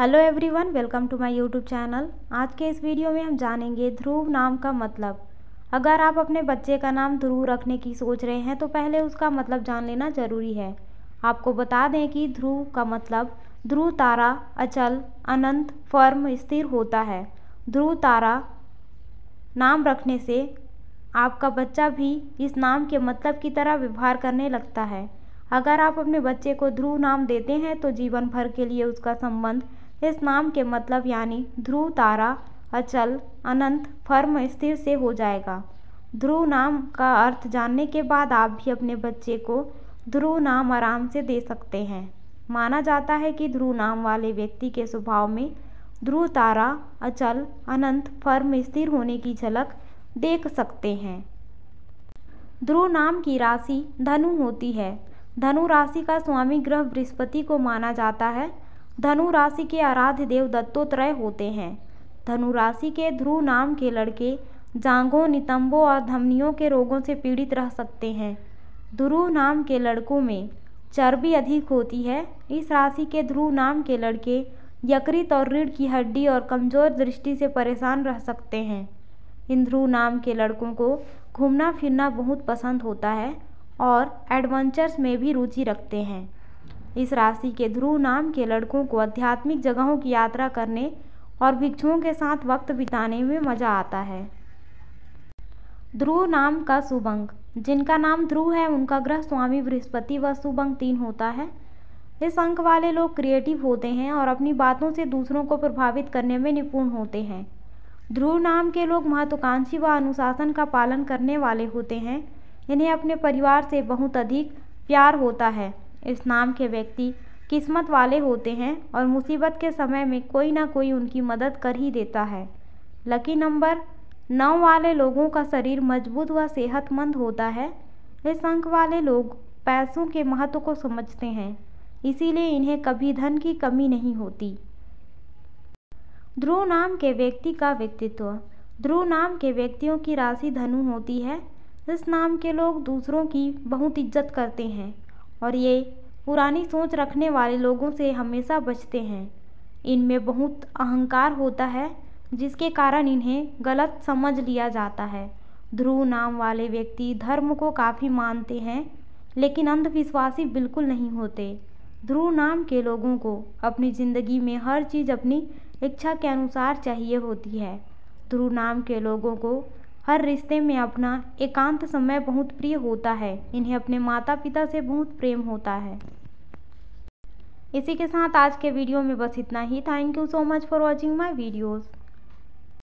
hello everyone welcome to my YouTube channel आज के इस वीडियो में हम जानेंगे ध्रुव नाम का मतलब अगर आप अपने बच्चे का नाम ध्रुव रखने की सोच रहे हैं तो पहले उसका मतलब जान लेना ज़रूरी है आपको बता दें कि ध्रुव का मतलब ध्रुव तारा अचल अनंत फर्म स्थिर होता है ध्रुव तारा नाम रखने से आपका बच्चा भी इस नाम के मतलब की तरह व्यवहार करने लगता है अगर आप अपने बच्चे को ध्रुव नाम देते हैं तो जीवन भर के लिए उसका संबंध इस नाम के मतलब यानी ध्रुव तारा अचल अनंत फर्म स्थिर से हो जाएगा ध्रुव नाम का अर्थ जानने के बाद आप भी अपने बच्चे को ध्रुव नाम आराम से दे सकते हैं माना जाता है कि ध्रुव नाम वाले व्यक्ति के स्वभाव में ध्रुव तारा अचल अनंत फर्म स्थिर होने की झलक देख सकते हैं ध्रुव नाम की राशि धनु होती है धनु राशि का स्वामी ग्रह बृहस्पति को माना जाता है धनु राशि के आराध्य देव दत्तोत्रय होते हैं धनु राशि के ध्रुव नाम के लड़के जांघों नितंबों और धमनियों के रोगों से पीड़ित रह सकते हैं ध्रुव नाम के लड़कों में चर्बी अधिक होती है इस राशि के ध्रुव नाम के लड़के यकृत और रीढ़ की हड्डी और कमज़ोर दृष्टि से परेशान रह सकते हैं इन ध्रुव नाम के लड़कों को घूमना फिरना बहुत पसंद होता है और एडवेंचर्स में भी रुचि रखते हैं इस राशि के ध्रुव नाम के लड़कों को आध्यात्मिक जगहों की यात्रा करने और भिक्षुओं के साथ वक्त बिताने में मज़ा आता है ध्रुव नाम का शुभ जिनका नाम ध्रुव है उनका ग्रह स्वामी बृहस्पति व शुभ तीन होता है इस अंक वाले लोग क्रिएटिव होते हैं और अपनी बातों से दूसरों को प्रभावित करने में निपुण होते हैं ध्रुव नाम के लोग महत्वाकांक्षी व अनुशासन का पालन करने वाले होते हैं इन्हें अपने परिवार से बहुत अधिक प्यार होता है इस नाम के व्यक्ति किस्मत वाले होते हैं और मुसीबत के समय में कोई ना कोई उनकी मदद कर ही देता है लकी नंबर नौ वाले लोगों का शरीर मजबूत व सेहतमंद होता है इस अंक वाले लोग पैसों के महत्व को समझते हैं इसीलिए इन्हें कभी धन की कमी नहीं होती ध्रुव नाम के व्यक्ति का व्यक्तित्व ध्रुव नाम के व्यक्तियों की राशि धनु होती है इस नाम के लोग दूसरों की बहुत इज्जत करते हैं और ये पुरानी सोच रखने वाले लोगों से हमेशा बचते हैं इनमें बहुत अहंकार होता है जिसके कारण इन्हें गलत समझ लिया जाता है ध्रुव नाम वाले व्यक्ति धर्म को काफ़ी मानते हैं लेकिन अंधविश्वासी बिल्कुल नहीं होते ध्रुव नाम के लोगों को अपनी ज़िंदगी में हर चीज़ अपनी इच्छा के अनुसार चाहिए होती है ध्रुव नाम के लोगों को हर रिश्ते में अपना एकांत समय बहुत प्रिय होता है इन्हें अपने माता पिता से बहुत प्रेम होता है इसी के साथ आज के वीडियो में बस इतना ही thank you so much for watching my videos